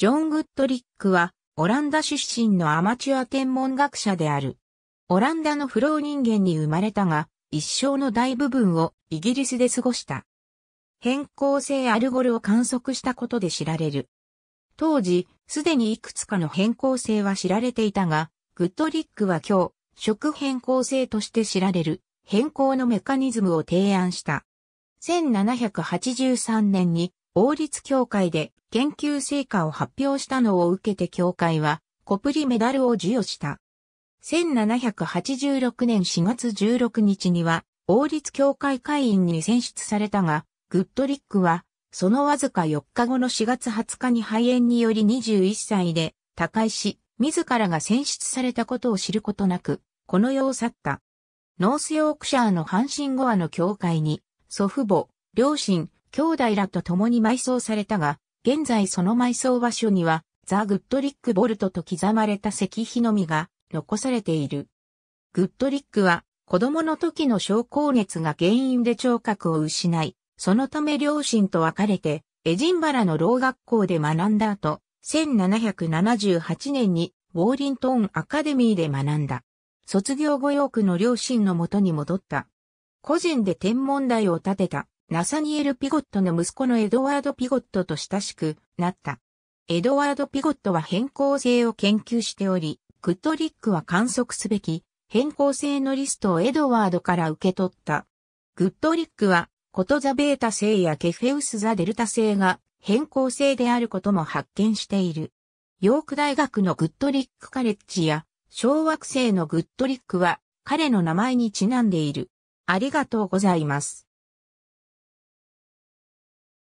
ジョン・グッドリックは、オランダ出身のアマチュア天文学者である。オランダの不老人間に生まれたが、一生の大部分をイギリスで過ごした。変更性アルゴルを観測したことで知られる。当時、すでにいくつかの変更性は知られていたが、グッドリックは今日、食変更性として知られる変更のメカニズムを提案した。1783年に王立協会で研究成果を発表したのを受けて協会は、コプリメダルを授与した。1786年4月16日には、王立協会会員に選出されたが、グッドリックは、そのわずか4日後の4月20日に肺炎により21歳で他界し、自らが選出されたことを知ることなく、この世を去った。ノースヨークシャーの阪神ゴアの教会に、祖父母、両親、兄弟らと共に埋葬されたが、現在その埋葬場所には、ザ・グッドリック・ボルトと刻まれた石碑のみが残されている。グッドリックは、子供の時の症候熱が原因で聴覚を失い、そのため両親と別れて、エジンバラの老学校で学んだ後、1778年にウォーリントンアカデミーで学んだ。卒業後ヨークの両親のもとに戻った。個人で天文台を建てた。ナサニエル・ピゴットの息子のエドワード・ピゴットと親しくなった。エドワード・ピゴットは変更性を研究しており、クットリックは観測すべき変更性のリストをエドワードから受け取った。グッドリックは、ことザベータ性やケフェウスザデルタ性が変更性であることも発見している。ヨーク大学のグッドリックカレッジや、小惑星のグッドリックは彼の名前にちなんでいる。ありがとうございます。